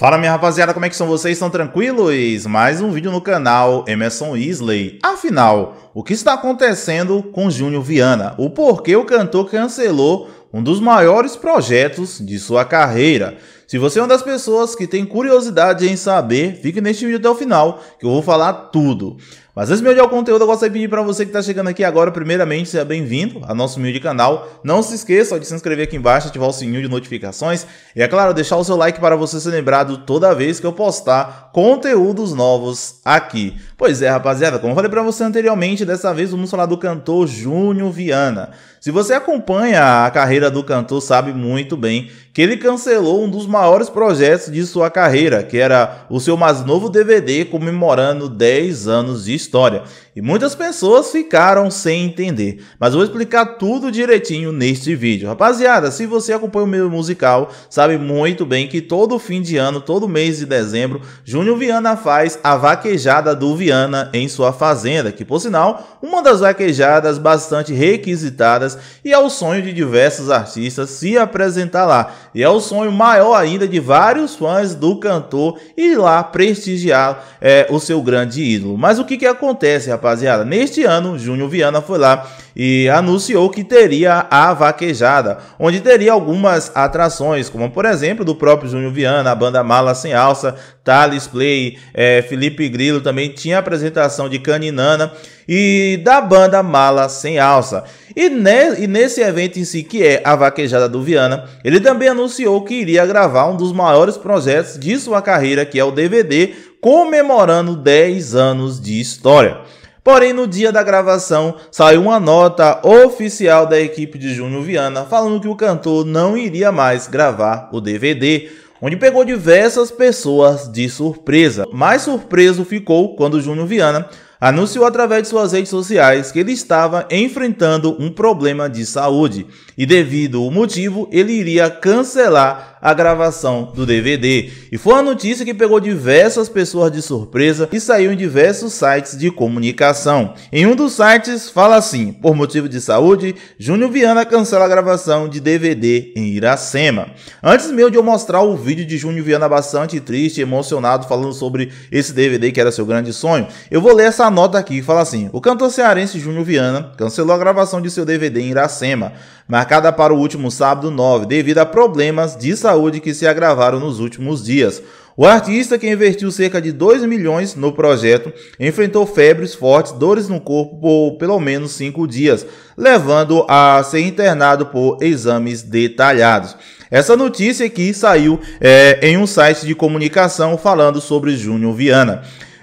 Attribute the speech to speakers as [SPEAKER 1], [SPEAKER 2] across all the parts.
[SPEAKER 1] Fala minha rapaziada, como é que são vocês? Estão tranquilos? Mais um vídeo no canal Emerson Isley. Afinal, o que está acontecendo com Júnior Viana? O porquê o cantor cancelou um dos maiores projetos de sua carreira. Se você é uma das pessoas que tem curiosidade em saber, fique neste vídeo até o final, que eu vou falar tudo. Mas antes de melhorar o conteúdo, eu gostaria de pedir para você que está chegando aqui agora, primeiramente, seja bem-vindo ao nosso humilde canal. Não se esqueça de se inscrever aqui embaixo, ativar o sininho de notificações e, é claro, deixar o seu like para você ser lembrado toda vez que eu postar conteúdos novos aqui. Pois é, rapaziada, como eu falei para você anteriormente, dessa vez vamos falar do cantor Júnior Viana. Se você acompanha a carreira carreira do cantor sabe muito bem que ele cancelou um dos maiores projetos de sua carreira, que era o seu mais novo DVD comemorando 10 anos de história. E muitas pessoas ficaram sem entender, mas vou explicar tudo direitinho neste vídeo. Rapaziada, se você acompanha o meu musical, sabe muito bem que todo fim de ano, todo mês de dezembro, Júnior Viana faz a vaquejada do Viana em sua fazenda, que por sinal, uma das vaquejadas bastante requisitadas e é o sonho de diversos artistas se apresentar lá. E é o sonho maior ainda de vários fãs do cantor ir lá prestigiar é, o seu grande ídolo. Mas o que, que acontece, rapaziada? Neste ano, Júnior Viana foi lá e anunciou que teria a vaquejada, onde teria algumas atrações, como por exemplo do próprio Júnior Viana, a banda Mala Sem Alça, Thales Play, é, Felipe Grilo também tinha apresentação de Caninana e da banda Mala Sem Alça. E, ne, e nesse evento em si, que é a Vaquejada do Viana, ele também anunciou que iria gravar um dos maiores projetos de sua carreira, que é o DVD, comemorando 10 anos de história. Porém, no dia da gravação, saiu uma nota oficial da equipe de Júnior Viana falando que o cantor não iria mais gravar o DVD, onde pegou diversas pessoas de surpresa. Mais surpreso ficou quando Júnior Viana anunciou através de suas redes sociais que ele estava enfrentando um problema de saúde e, devido ao motivo, ele iria cancelar a gravação do DVD. E foi uma notícia que pegou diversas pessoas de surpresa e saiu em diversos sites de comunicação. Em um dos sites fala assim: por motivo de saúde, Júnior Viana cancela a gravação de DVD em Iracema. Antes mesmo de eu mostrar o vídeo de Júnior Viana bastante triste, emocionado, falando sobre esse DVD que era seu grande sonho, eu vou ler essa nota aqui que fala assim: o cantor cearense Júnior Viana cancelou a gravação de seu DVD em Iracema, marcada para o último sábado 9, devido a problemas de saúde que se agravaram nos últimos dias. O artista, que investiu cerca de 2 milhões no projeto, enfrentou febres fortes, dores no corpo por pelo menos 5 dias, levando a ser internado por exames detalhados. Essa notícia aqui saiu é, em um site de comunicação falando sobre Júnior Viana.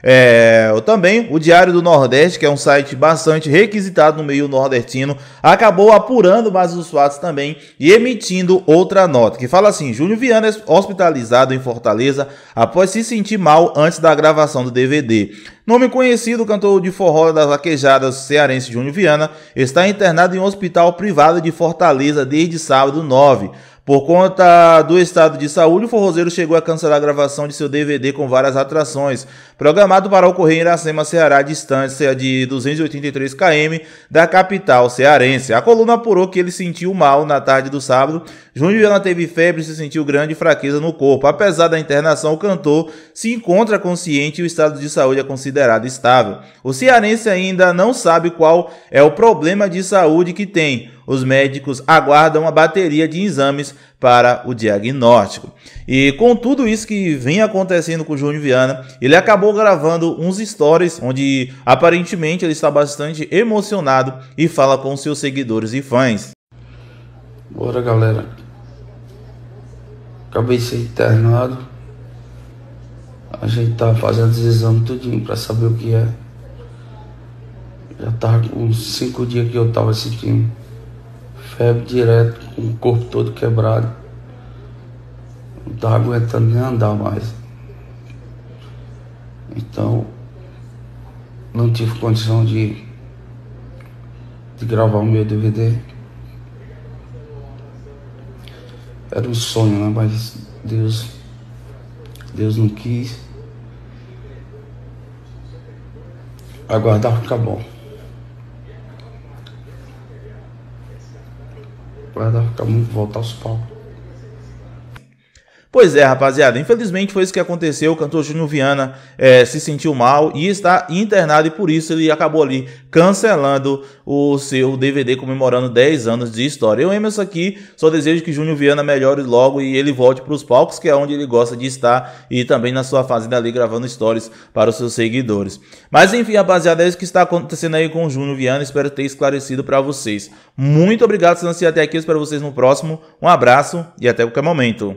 [SPEAKER 1] É, também o Diário do Nordeste, que é um site bastante requisitado no meio nordestino, acabou apurando mais os fatos também e emitindo outra nota, que fala assim: Júnior Viana é hospitalizado em Fortaleza após se sentir mal antes da gravação do DVD. Nome conhecido, cantor de forró das vaquejadas cearense Júnior Viana, está internado em um hospital privado de Fortaleza desde sábado 9. Por conta do estado de saúde, o forrozeiro chegou a cancelar a gravação de seu DVD com várias atrações, programado para ocorrer em Iracema, Ceará, distância de 283 km da capital cearense. A coluna apurou que ele sentiu mal na tarde do sábado Júnior teve febre e se sentiu grande fraqueza no corpo. Apesar da internação, o cantor se encontra consciente e o estado de saúde é considerado estável. O cearense ainda não sabe qual é o problema de saúde que tem. Os médicos aguardam uma bateria de exames para o diagnóstico. E com tudo isso que vem acontecendo com o Júnior Viana, ele acabou gravando uns stories onde aparentemente ele está bastante emocionado e fala com seus seguidores e fãs. Bora, galera. Acabei de ser internado.
[SPEAKER 2] A gente tava tá fazendo os exames tudinho pra saber o que é. Já tava tá com uns cinco dias que eu tava sentindo febre direto, com o corpo todo quebrado. Não tava aguentando nem andar mais. Então, não tive condição de, de gravar o meu DVD. Era um sonho, né? Mas Deus, Deus não quis. Aguardar ficar bom. Aguardar ficar muito, voltar aos palcos.
[SPEAKER 1] Pois é, rapaziada, infelizmente foi isso que aconteceu. O cantor Júnior Viana é, se sentiu mal e está internado e por isso ele acabou ali cancelando o seu DVD comemorando 10 anos de história. Eu, Emerson, aqui só desejo que Júnior Viana melhore logo e ele volte para os palcos, que é onde ele gosta de estar e também na sua fazenda ali gravando stories para os seus seguidores. Mas enfim, rapaziada, é isso que está acontecendo aí com o Júnior Viana. Espero ter esclarecido para vocês. Muito obrigado por se até aqui. espero vocês no próximo. Um abraço e até qualquer momento.